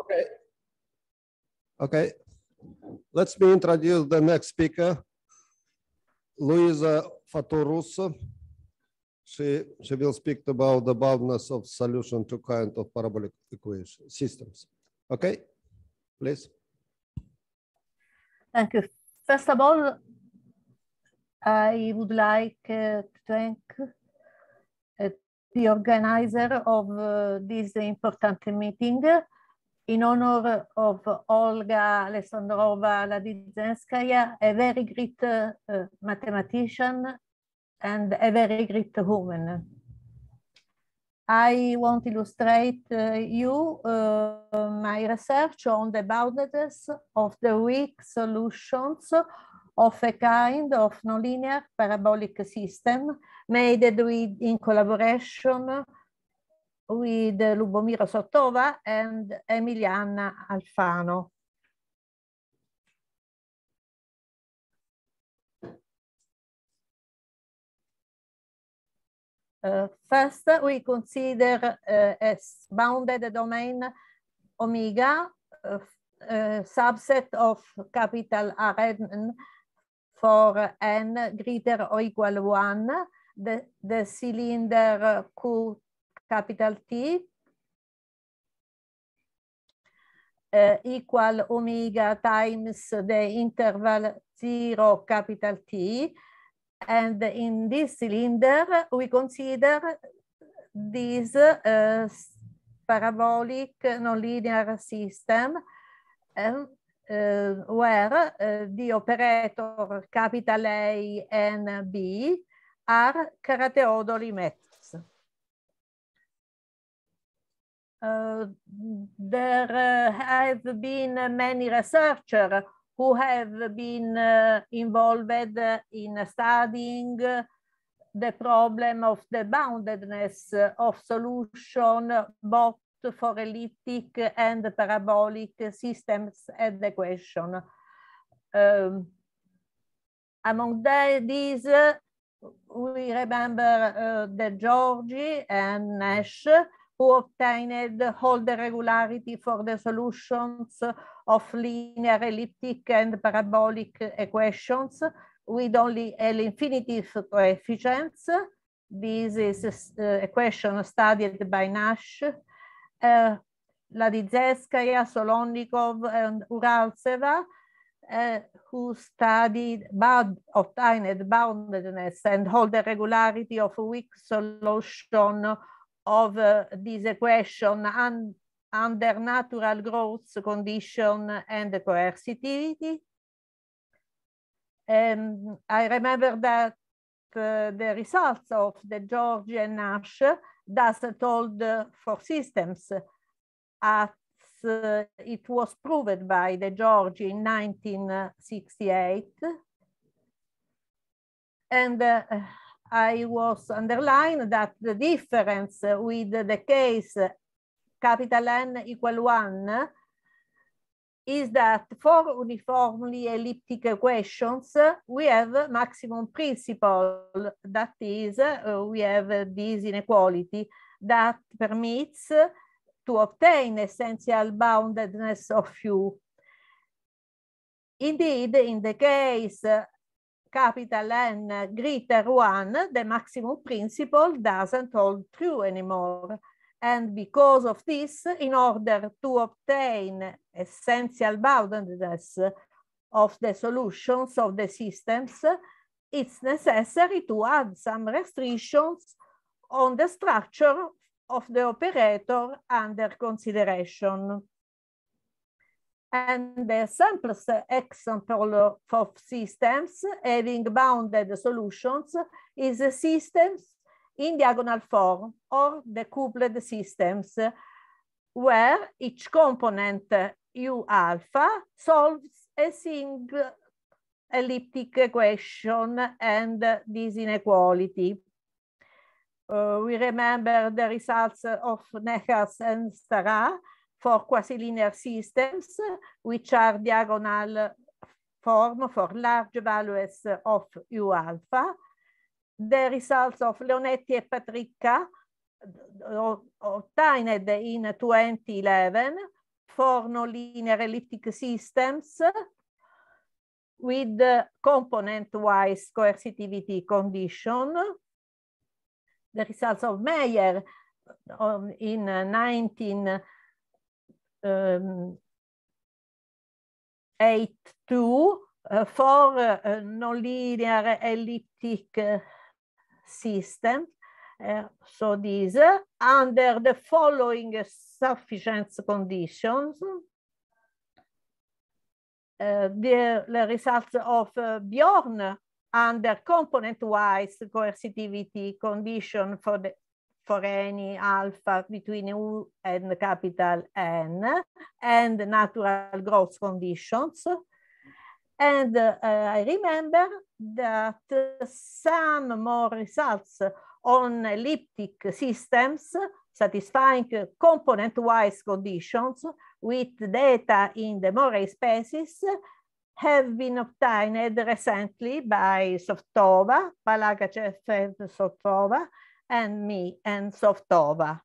Okay. Okay. Let me introduce the next speaker, Luisa Fatoruso. She, she will speak about the boundness of solution to kind of parabolic equation systems. Okay, please. Thank you. First of all, I would like uh, to thank uh, the organizer of uh, this important meeting in honor of Olga Alessandrova Ladizenskaya, a very great uh, mathematician and a very great woman. I want to illustrate uh, you uh, my research on the boundaries of the weak solutions of a kind of nonlinear parabolic system made with, in collaboration with Lubomiro Sotova and Emiliana Alfano. Uh, first, we consider uh, as bounded domain omega uh, subset of capital Rn for n greater or equal 1, the, the cylinder Q capital T uh, equal omega times the interval 0 capital T. And in this cylinder, we consider this uh, parabolic nonlinear system um, uh, where uh, the operator capital A and B are met Uh, there uh, have been many researchers who have been uh, involved in studying the problem of the boundedness of solution both for elliptic and parabolic systems and equation. Um, among the, these, we remember uh, the Georgi and Nash, who obtained all the regularity for the solutions of linear, elliptic, and parabolic equations with only L infinitive coefficients. This is a question studied by Nash. Uh, Ladizeskaya, Solonnikov, and Uralseva, uh, who studied obtained boundedness and all the regularity of weak solution of uh, this equation un under natural growth condition and the coercitivity. Um, I remember that uh, the results of the George and Nash doesn't hold for systems as uh, it was proved by the George in 1968. And uh, I was underlined that the difference with the case capital N equal one is that for uniformly elliptic equations, we have maximum principle. That is, uh, we have this inequality that permits to obtain essential boundedness of U. Indeed, in the case capital and eh, greater one, the maximum principle doesn't hold true anymore. And because of this, in order to obtain essential boundedness of the solutions of the systems, it's necessary to add some restrictions on the structure of the operator under consideration and the simplest example of systems having bounded solutions is systems in diagonal form or the coupled systems where each component U alpha solves a single elliptic equation and this inequality. Uh, we remember the results of Nehas and Starah for quasi-linear systems, which are diagonal form for large values of U alpha. The results of Leonetti and Patricca obtained in 2011 for nonlinear elliptic systems with component-wise coercitivity condition. The results of Meyer um, in 19 um, 8, 2 uh, for uh, eh, nonlinear elliptic eh, system. so these under the following sufficient conditions, the, the, results of Bjorn under component-wise coercitivity condition for the for any alpha between U and capital N and natural growth conditions. And uh, I remember that some more results on elliptic systems satisfying component-wise conditions with data in the Moray spaces have been obtained recently by Softova, Palagachev and Softova, and me and Softova.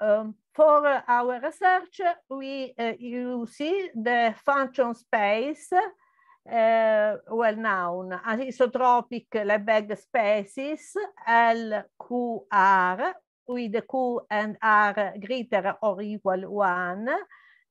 Um, for our research, we uh, you see the function space uh, well known anisotropic uh, Lebesgue spaces LQR with Q and R greater or equal one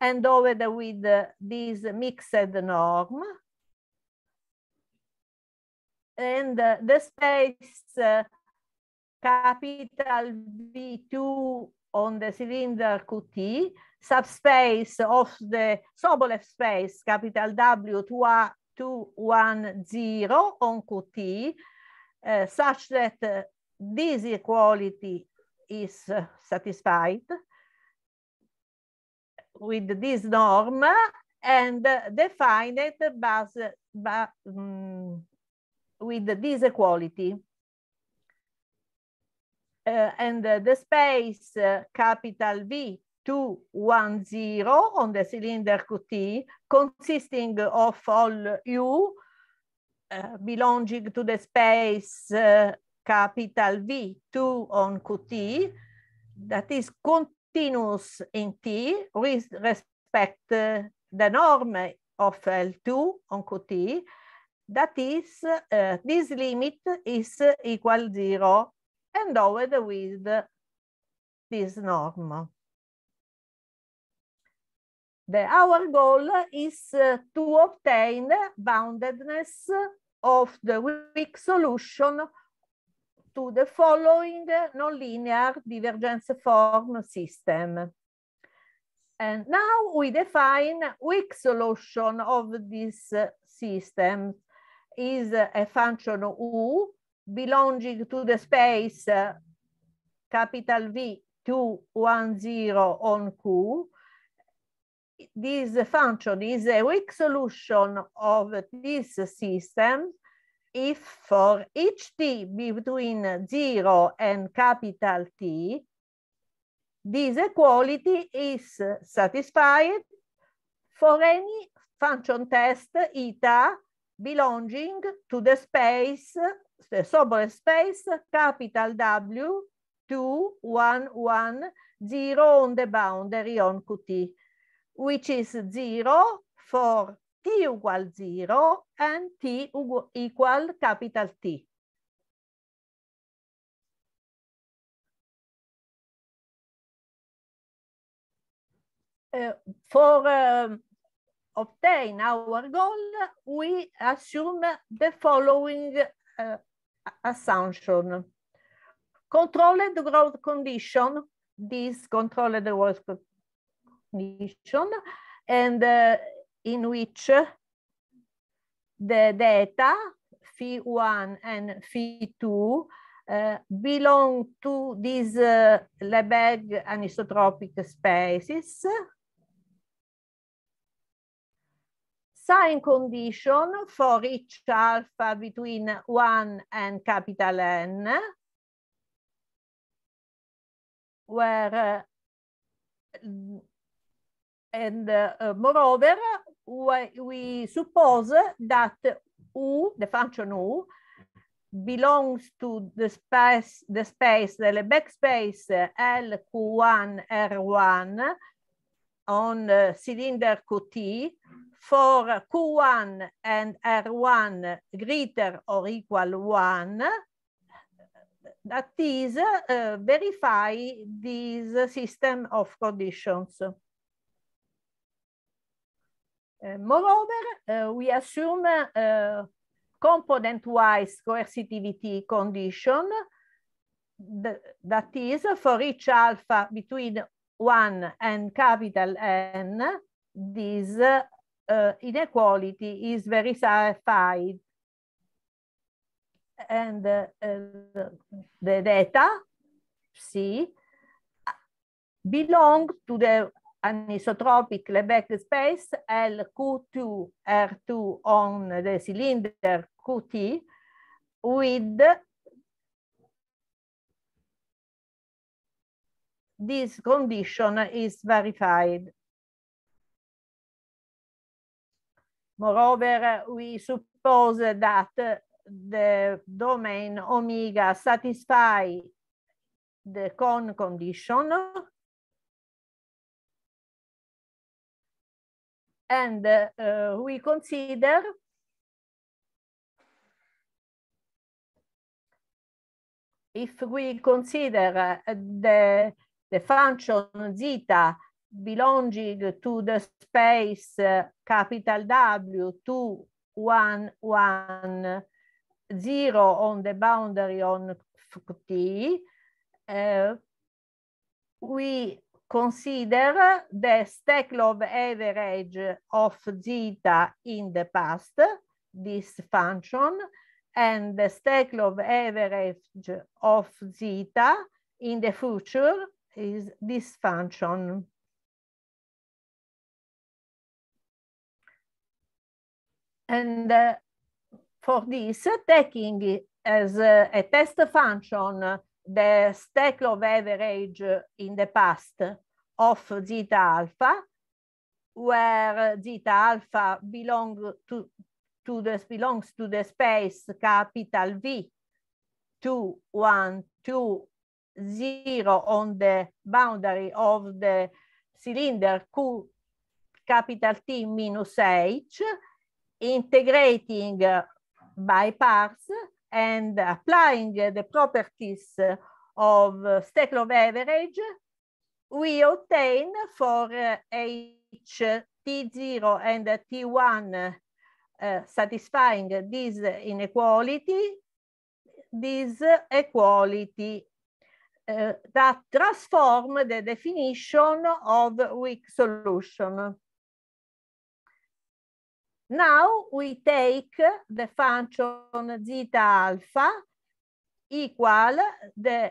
and over the, with this mixed norm and the space uh, capital V2 on the cylinder QT, subspace of the Sobolev space capital W210 on QT, uh, such that uh, this equality is uh, satisfied with this norm and uh, defined it by by um, mm, with this equality. Uh, and uh, the space uh, capital V 210 on the cylinder QT consisting of all U uh, belonging to the space uh, capital V 2 on QT that is continuous in T with respect uh, the norm of L2 on QT that is, uh, this limit is equal zero and over with this norm. The, our goal is uh, to obtain boundedness of the weak solution to the following nonlinear divergence form system. And now we define weak solution of this system is a eh, function U belonging to the space uh, capital V 2, 1, 0 on Q. This function is a weak solution of this system if for each t between 0 and capital T, this equality is satisfied for any function test eta belonging to the space, the eh, Sobol space, capital W, 2, 1, 1, 0 on the boundary on Qt, which is 0 for t ugual 0 and t equal capital T. Uh, for um, obtain our goal, we assume the following uh, assumption. Controlled growth condition, this controlled growth condition, and uh, in which uh, the data phi one and phi two uh, belong to these uh, Lebesgue anisotropic spaces sign condition for each alpha between 1 and capital N, where uh, and uh, moreover, we suppose that U, the function U, belongs to the space, the space, the backspace LQ1R1 on uh, cylinder QT for Q1 and R1 greater or equal 1, that is, uh, verify this system of conditions. Uh, moreover, uh, we assume uh, component-wise coercitivity condition th that is for each alpha between 1 and capital N, this uh, uh, eh, inequality is verified and uh, the data C belong to the anisotropic Lebesgue space LQ2 R2 on the cylinder QT with this condition is verified Moreover, we suppose that the domain omega satisfy the con condition and uh, we consider if we consider the, the function zeta belonging to the space uh, capital W two one one zero on the boundary on T, uh, we consider the Steklov average of zeta in the past, this function, and the Steklov average of zeta in the future is this function. And uh, for this, taking as a, uh, a test function the stack of average in the past of zeta alpha, where zeta alpha belong to, to the, belongs to the space capital V 2, 1, 2, 0 on the boundary of the cylinder Q capital T minus H integrating uh, by parts and applying the properties of Steklov average, we obtain for uh, H T0 and T1 uh, satisfying this inequality, this equality uh, that transform the definition of weak solution. Now we take the function zeta alpha equal the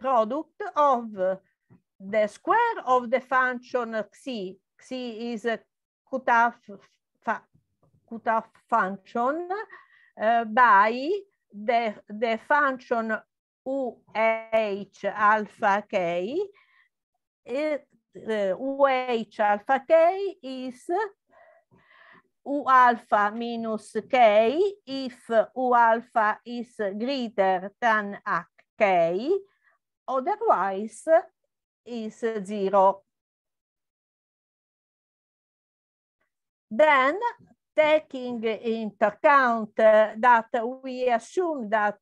product of the square of the function xi. Xi is a cutoff, cutoff function uh, by the, the function UH alpha k. It, uh, UH alpha k is u alpha minus k if u alpha is greater than a k, otherwise is zero. Then taking into account uh, that we assume that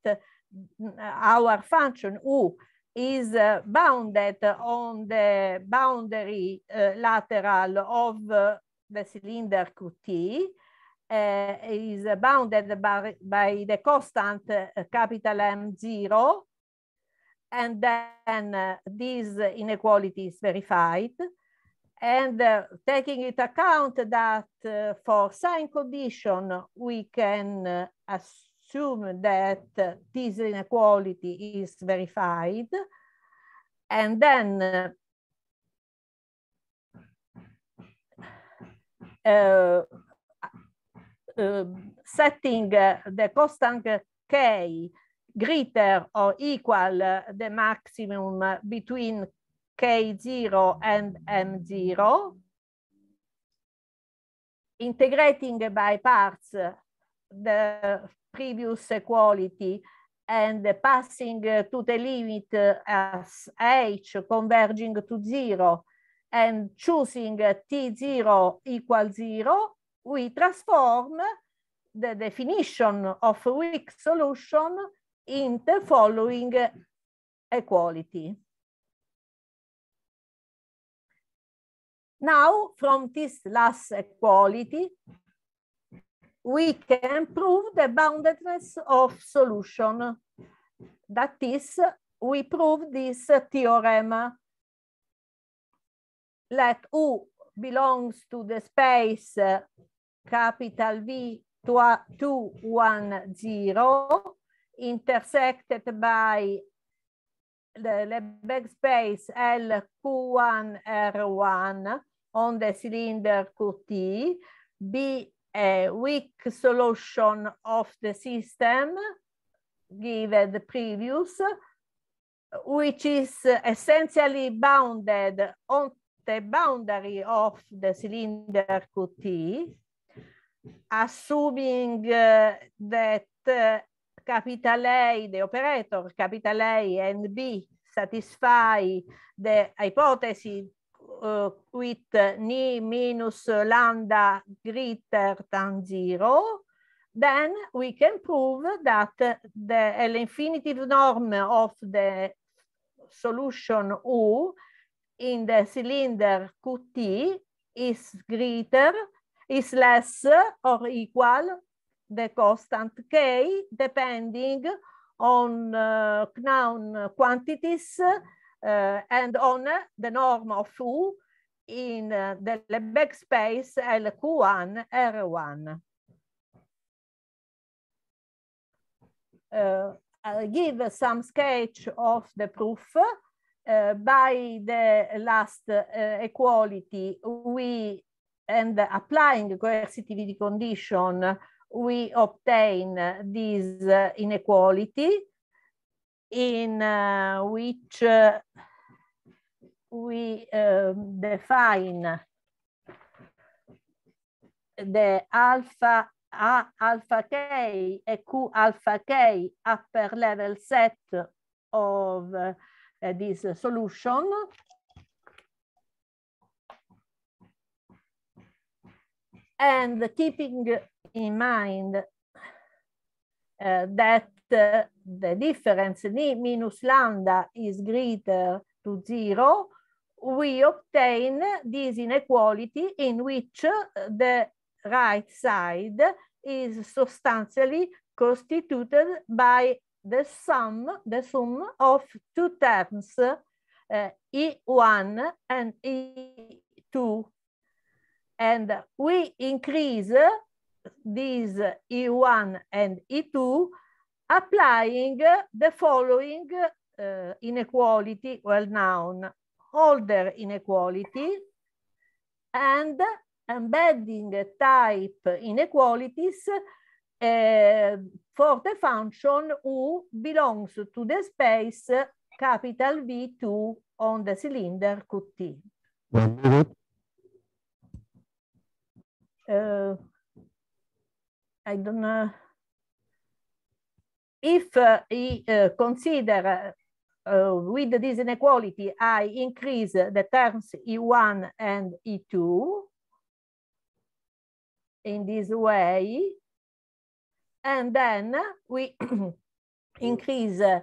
our function u is uh, bounded on the boundary uh, lateral of uh, the cylinder Qt uh, eh, is bounded by, by the constant eh, capital M0 and then eh, this inequality is verified and uh, taking into account that uh, for sign condition, we can uh, assume that this inequality is verified. And then Eh, eh, setting the constant k greater or equal the maximum between k0 and m0 integrating by parts the previous equality and passing to the limit as h converging to zero and choosing T0 equal zero, we transform the definition of weak solution in the following equality. Now, from this last equality, we can prove the boundedness of solution. That is, we prove this theorem let U belongs to the space uh, capital V two two one zero intersected by the Lebesgue space LQ1R1 on the cylinder QT be a weak solution of the system given the previous, which is essentially bounded on the boundary of the cylinder QT, assuming uh, that uh, capital A, the operator capital A and B satisfy the hypothesis uh, with ni minus lambda greater than zero, then we can prove that the infinitive norm of the solution U in the cylinder QT is greater, is less or equal the constant K depending on uh, known quantities uh, and on uh, the norm of U in uh, the Lebesgue space LQ1, R1. Uh, I'll give some sketch of the proof. Uh, by the last uh, equality, we and applying coercitivity condition, we obtain this uh, inequality in uh, which uh, we um, define the alpha A alpha K e Q alpha K upper level set of Eh, this solution. And keeping in mind eh, that eh, the difference d minus lambda is greater to zero, we obtain this inequality in which the right side is substantially constituted by the sum, the sum of two terms uh, E1 and E2. And we increase these E1 and E2 applying the following uh, inequality, well known, order inequality and embedding type inequalities Ehm, for the function U belongs to the space capital V2 on the cylinder QT. Uh, I don't know. If uh, I, uh, consider uh, with this inequality, I increase the terms E1 and E2 in this way, and then we increase uh,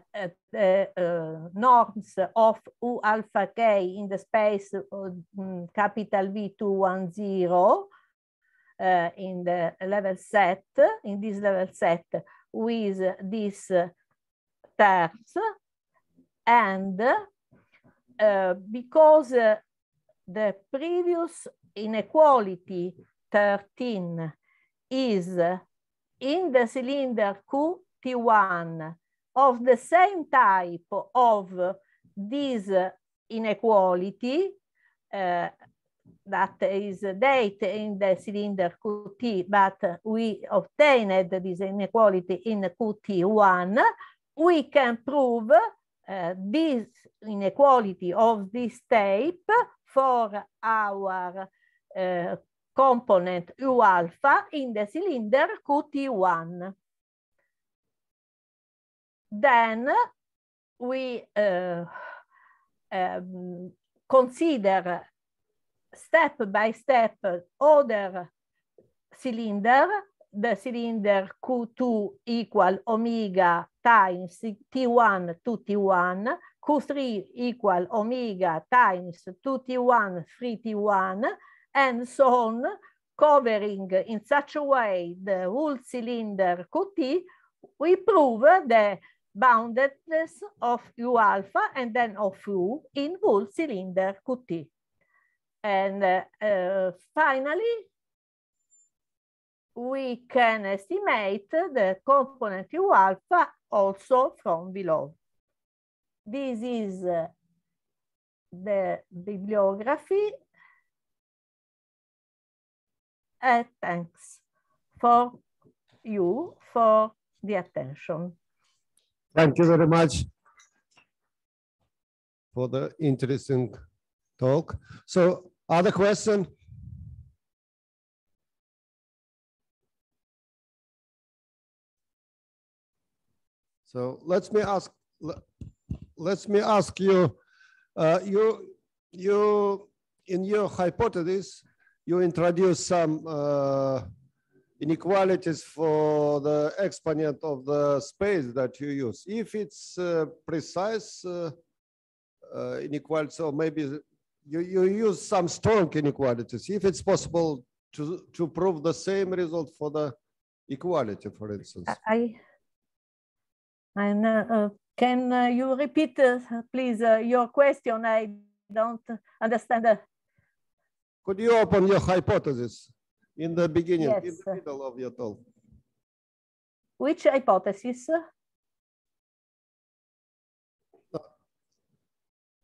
the uh, uh, norms of U alpha k in the space mm, capital V210 uh, in the level set, in this level set with these uh, terms. And uh, because uh, the previous inequality 13 is in the cylinder QP1 of the same type of this inequality uh, that is data in the cylinder QT, but we obtained this inequality in QT1, we can prove uh, this inequality of this type for our uh, component U alpha in the cylinder QT1. Then we uh, um, consider step by step other cylinder, the cylinder Q2 equal omega times T1 to T1, Q3 equal omega times 2T1, 3T1, and so on, covering in such a way the whole cylinder QT, we prove the boundedness of U alpha and then of U in whole cylinder QT. And uh, uh, finally, we can estimate the component U alpha also from below. This is uh, the bibliography uh, thanks for you for the attention. Thank you very much for the interesting talk. So other question? So let me ask, let me ask you, uh, you, you, in your hypothesis, you introduce some uh, inequalities for the exponent of the space that you use. If it's uh, precise uh, uh, inequalities, maybe you, you use some strong inequalities, if it's possible to, to prove the same result for the equality, for instance. I, I uh, can uh, you repeat, uh, please, your question? I don't understand. Could you open your hypothesis in the beginning, yes. in the middle of your talk? Which hypothesis?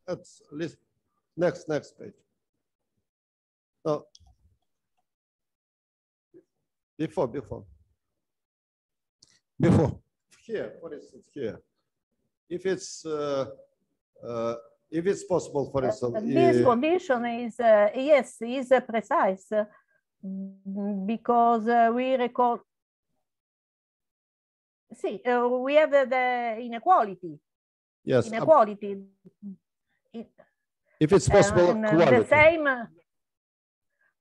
Let's list. Next, next page. Oh, before, before. Before. Here, for instance, here. If it's uh, uh, if it's possible, for example. Uh, this eh, condition is, uh, yes, is uh, precise uh, because uh, we record, see, uh, we have the inequality. Yes. Inequality. if it's possible, the same,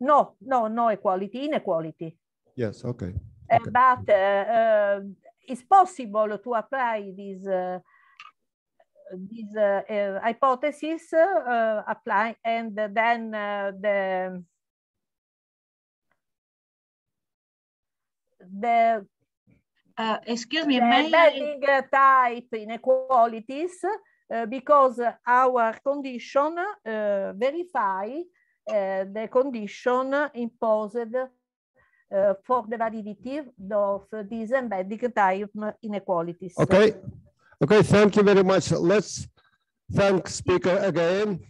no, no, no equality, inequality. Yes, okay. okay. but it's possible to apply this these uh, uh, hypotheses uh, apply, and then the the uh, excuse me, the I... type inequalities uh, because our condition uh, verify the condition imposed for the validity of these embedding type inequalities. Okay, Okay, thank you very much. Let's thank speaker again.